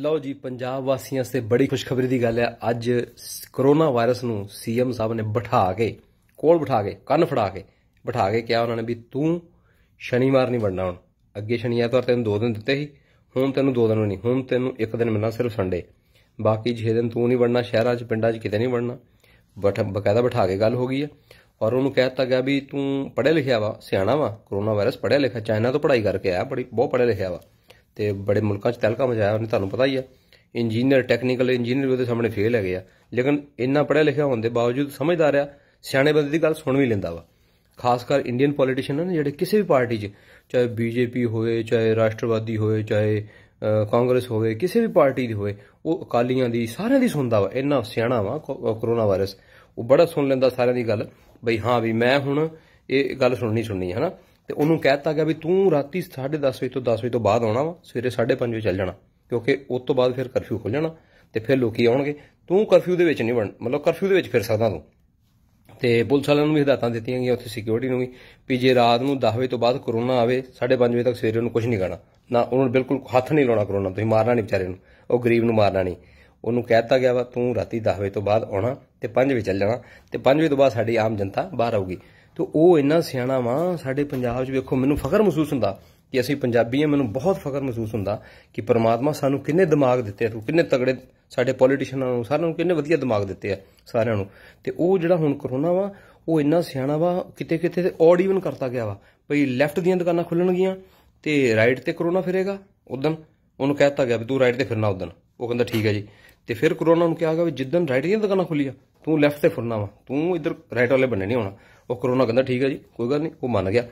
ਲਓ ਜੀ ਪੰਜਾਬ ਵਾਸੀਆਂ ਸੇ ਬੜੀ ਖੁਸ਼ਖਬਰੀ ਦੀ ਗੱਲ ਹੈ ਅੱਜ ਕਰੋਨਾ ਵਾਇਰਸ ਨੂੰ ਸੀਐਮ ਸਾਹਿਬ ਨੇ ਬਿਠਾ ਕੇ ਕੋਲ ਬਿਠਾ ਕੇ ਕੰਨ ਫੜਾ ਕੇ ਬਿਠਾ ਕੇ ਕਿਹਾ ਉਹਨਾਂ ਨੇ ਵੀ ਤੂੰ ਸ਼ਨੀਵਾਰ ਨਹੀਂ ਬਣਨਾ ਹੁਣ ਅੱਗੇ ਸ਼ਨੀਵਾਰ ਤੋਂ ਤੈਨੂੰ ਦੋ ਦਿਨ ਦਿੱਤੇ ਸੀ ਹੁਣ ਤੈਨੂੰ ਦੋ ਦਿਨ ਨਹੀਂ ਹੁਣ ਤੈਨੂੰ ਇੱਕ ਦਿਨ ਮਿਲਣਾ ਸਿਰਫ ਸੰਡੇ ਬਾਕੀ ਜਿਹੇ ਦਿਨ ਤੂੰ ਨਹੀਂ ਬਣਨਾ ਸ਼ਹਿਰਾਂ 'ਚ ਪਿੰਡਾਂ 'ਚ ਕਿਤੇ ਨਹੀਂ ਬਣਨਾ ਬਟ ਬਕਾਇਦਾ ਬਿਠਾ ਕੇ ਗੱਲ ਹੋ ਗਈ ਹੈ ਔਰ ਉਹਨੂੰ ਕਹਿਤਾ ਗਿਆ ਵੀ ਤੂੰ ਪੜ੍ਹਿਆ ਲਿਖਿਆ ਵਾ ਸਿਆਣਾ ਵਾ ਕਰੋਨਾ ਵਾਇਰਸ ਪੜ੍ਹਿਆ ਲਿਖਿਆ ਚਾਈਨਾ ਤੋਂ ਪੜ੍ਹਾਈ ਕਰਕੇ ਆਇਆ ਬੜੀ ਬਹੁਤ ਪੜ੍ਹਿਆ ਲਿਖਿਆ ਵਾ ਤੇ ਬੜੇ ਮੁਲਕਾਂ 'ਚ ਤਹਿਲਕਾ ਮਚਾਇਆ ਉਹਨੇ ਤੁਹਾਨੂੰ ਪਤਾ ਹੀ ਆ ਇੰਜੀਨੀਅਰ ਟੈਕਨੀਕਲ ਇੰਜੀਨੀਅਰ ਉਹਦੇ ਸਾਹਮਣੇ ਫੇਲ ਹੈਗੇ ਆ ਲੇਕਿਨ ਇੰਨਾ ਪੜਿਆ ਲਿਖਿਆ ਹੋਣ ਦੇ ਬਾਵਜੂਦ ਸਮਝਦਾਰ ਆ ਸਿਆਣੇ ਬੰਦੇ ਦੀ ਗੱਲ ਸੁਣ ਵੀ ਲੈਂਦਾ ਵਾ ਖਾਸ ਕਰ ਇੰਡੀਅਨ ਪੋਲੀਟੀਸ਼ੀਅਨ ਨੇ ਜਿਹੜੇ ਕਿਸੇ ਵੀ ਪਾਰਟੀ 'ਚ ਚਾਹੇ ਬੀਜੇਪੀ ਹੋਵੇ ਚਾਹੇ ਰਾਸ਼ਟਰਵਾਦੀ ਹੋਵੇ ਚਾਹੇ ਕਾਂਗਰਸ ਹੋਵੇ ਕਿਸੇ ਵੀ ਪਾਰਟੀ ਦੀ ਹੋਵੇ ਉਹ ਅਕਾਲੀਆਂ ਦੀ ਸਾਰਿਆਂ ਦੀ ਸੁਣਦਾ ਵਾ ਇੰਨਾ ਸਿਆਣਾ ਵਾ ਕੋਰੋਨਾ ਵਾਇਰਸ ਉਹ ਬੜਾ ਸੁਣ ਲੈਂਦਾ ਸਾਰਿਆਂ ਦੀ ਗੱਲ ਬਈ ਹਾਂ ਵੀ ਮੈਂ ਹੁਣ ਇਹ ਗੱਲ ਸੁਣਨੀ ਸੁਣਨੀ ਹੈ ਹਨਾ ਤੇ ਉਹਨੂੰ ਕਹਿਤਾ ਗਿਆ ਵੀ ਤੂੰ ਰਾਤੀ 10:30 ਵਜੇ ਤੋਂ 10 ਵਜੇ ਤੋਂ ਬਾਅਦ ਆਉਣਾ ਵਾ ਸਵੇਰੇ 5:30 ਵਜੇ ਚੱਲ ਜਾਣਾ ਕਿਉਂਕਿ ਉਸ ਤੋਂ ਬਾਅਦ ਫਿਰ ਕਰਫਿਊ ਖੁੱਲ ਜਾਣਾ ਤੇ ਫਿਰ ਲੋਕੀ ਆਉਣਗੇ ਤੂੰ ਕਰਫਿਊ ਦੇ ਵਿੱਚ ਨਹੀਂ ਬਣ ਮਤਲਬ ਕਰਫਿਊ ਦੇ ਵਿੱਚ ਫਿਰ ਸਕਦਾ ਤੂੰ ਤੇ ਪੁਲਿਸ ਵਾਲਿਆਂ ਨੂੰ ਵੀ ਹਦਾਇਤਾਂ ਦਿੱਤੀਆਂ ਗਈਆਂ ਉੱਥੇ ਸਿਕਿਉਰਿਟੀ ਨੂੰ ਵੀ ਵੀ ਜੇ ਰਾਤ ਨੂੰ 10 ਵਜੇ ਤੋਂ ਬਾਅਦ ਕਰੋਨਾ ਆਵੇ 5:30 ਵਜੇ ਤੱਕ ਸਵੇਰੇ ਉਹਨੂੰ ਕੁਝ ਨਹੀਂ ਕਰਨਾ ਨਾ ਉਹਨਾਂ ਨੂੰ ਬਿਲਕੁਲ ਹੱਥ ਨਹੀਂ ਲਾਉਣਾ ਕਰੋਨਾ ਤੁਸੀਂ ਮਾਰਨਾ ਨਹੀਂ ਵਿਚਾਰੇ ਨੂੰ ਉਹ ਗਰੀਬ ਨੂੰ ਮਾਰਨਾ ਨਹੀਂ ਉਹਨੂੰ ਕਹਿਤਾ ਗਿਆ ਵਾ ਤੂੰ ਰਾਤੀ 10 ਵਜੇ ਤੋਂ ਬਾਅਦ ਆਉਣਾ ਤੇ 5 ਵਜੇ ਚੱਲ ਜਾਣਾ ਤੇ 5 ਵਜੇ ਤੋਂ ਬਾਅਦ ਸਾਡੀ ਆਮ ਜਨਤਾ ਬਾਹਰ ਆਊਗੀ ਤੋ ਉਹ ਇੰਨਾ ਸਿਆਣਾ ਵਾ ਸਾਡੇ ਪੰਜਾਬ 'ਚ ਵੇਖੋ ਮੈਨੂੰ ਫਖਰ ਮਹਿਸੂਸ ਹੁੰਦਾ ਕਿ ਅਸੀਂ ਪੰਜਾਬੀ ਆ ਮੈਨੂੰ ਬਹੁਤ ਫਖਰ ਮਹਿਸੂਸ ਹੁੰਦਾ ਕਿ ਪ੍ਰਮਾਤਮਾ ਸਾਨੂੰ ਕਿੰਨੇ ਦਿਮਾਗ ਦਿੱਤੇ ਆ ਤੂੰ ਕਿੰਨੇ ਤਗੜੇ ਸਾਡੇ ਪੋਲੀਟੀਸ਼ੀਅਨਾਂ ਨੂੰ ਸਾਰਿਆਂ ਨੂੰ ਕਿੰਨੇ ਵਧੀਆ ਦਿਮਾਗ ਦਿੱਤੇ ਆ ਸਾਰਿਆਂ ਨੂੰ ਤੇ ਉਹ ਜਿਹੜਾ ਹੁਣ ਕਰੋਨਾ ਵਾ ਉਹ ਇੰਨਾ ਸਿਆਣਾ ਵਾ ਕਿਤੇ ਕਿਤੇ ਤੇ ਔਡ ਇਵਨ ਕਰਤਾ ਗਿਆ ਵਾ ਭਈ ਲੈਫਟ ਦੀਆਂ ਦੁਕਾਨਾਂ ਖੁੱਲਣਗੀਆਂ ਤੇ ਰਾਈਟ ਤੇ ਕਰੋਨਾ ਫਿਰੇਗਾ ਉਦੋਂ ਉਹਨੂੰ ਕਹਿਤਾ ਗਿਆ ਵੀ ਤੂੰ ਰਾਈਟ ਤੇ ਫਿਰਨਾ ਉਦੋਂ ਉਹ ਕਹਿੰਦਾ ਠੀਕ ਹੈ ਜੀ ਤੇ ਫਿਰ ਕਰੋਨਾ ਨੂੰ ਕਿਹਾ ਗਿਆ ਵੀ ਜਿੱਦਨ ਰਾਈਟ ਦੀਆਂ ਦੁਕਾਨਾਂ ਖੁੱਲੀਆਂ ਤੂੰ ਲੈਫਟ ਤੇ ਫੁਰਨਾ ਵਾ ਤੂੰ ਇਧਰ ਰਾਈਟ ਵਾਲੇ ਬੰਨੇ ਨਹੀਂ ਹੋਣਾ ਉਹ ਕਰੋਨਾ ਕਹਿੰਦਾ ਠੀਕ ਹੈ ਜੀ ਕੋਈ ਗੱਲ ਨਹੀਂ ਉਹ ਮੰਨ ਗਿਆ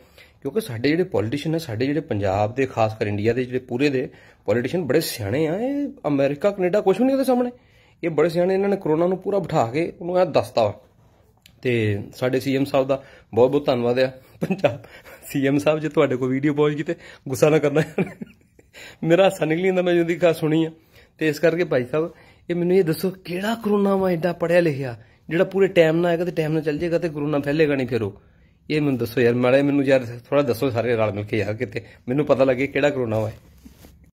ਕਿਉਂਕਿ ਸਾਡੇ ਜਿਹੜੇ ਪੋਲੀਟੀਸ਼ੀਅਨ ਨੇ ਸਾਡੇ ਜਿਹੜੇ ਪੰਜਾਬ ਦੇ ਖਾਸ ਕਰ ਇੰਡੀਆ ਦੇ ਜਿਹੜੇ ਪੂਰੇ ਦੇ ਪੋਲੀਟੀਸ਼ੀਅਨ ਬੜੇ ਸਿਆਣੇ ਆ ਇਹ ਅਮਰੀਕਾ ਕੈਨੇਡਾ ਕੁਝ ਨਹੀਂ ਉਹਦੇ ਸਾਹਮਣੇ ਇਹ ਬੜੇ ਸਿਆਣੇ ਇਹਨਾਂ ਨੇ ਕਰੋਨਾ ਨੂੰ ਪੂਰਾ ਬਿਠਾ ਕੇ ਉਹਨੂੰ ਇਹ ਦੱਸਤਾ ਵਾ ਤੇ ਸਾਡੇ ਸੀਐਮ ਸਾਹਿਬ ਦਾ ਬਹੁਤ ਬਹੁਤ ਧੰਨਵਾਦ ਆ ਪੰਜਾਬ ਸੀਐਮ ਸਾਹਿਬ ਜੇ ਤੁਹਾਡੇ ਕੋਲ ਵੀਡੀਓ ਪਹੁੰਚ ਗਈ ਤੇ ਗੁੱਸਾ ਨਾ ਕਰਨਾ ਮੇਰਾ ਹਸਾ ਨਿਕਲੀ ਜਾਂਦਾ ਮੈਂ ਜਿੰਦੀ ਕਾ ਸੁਣੀ ਆ ਤੇ ਇਸ ਕਰਕੇ ਭਾਈ ਸਾਹਿਬ ਇਹ ਮੈਨੂੰ ਇਹ ਦੱਸੋ ਕਿਹੜਾ ਕਰੋਨਾ ਵਾ ਐਡਾ ਪੜਿਆ ਲਿਖਿਆ ਜਿਹੜਾ ਪੂਰੇ ਟਾਈਮ ਨਾਲ ਆਏਗਾ ਤੇ ਟਾਈਮ ਨਾਲ ਚੱਲ ਜਾਏਗਾ ਤੇ ਕਰੋਨਾ ਫੈਲੇਗਾ ਨਹੀਂ ਫਿਰ ਉਹ ਇਹ ਮੈਨੂੰ ਦੱਸੋ ਯਾਰ ਮਾੜੇ ਮੈਨੂੰ ਯਾਰ ਥੋੜਾ ਦੱਸੋ ਸਾਰੇ ਰਲ ਮਿਲ ਕੇ ਯਾਰ ਕਿਤੇ ਮੈਨੂੰ ਪਤਾ ਲੱਗੇ ਕਿਹੜਾ ਕਰੋਨਾ ਵਾ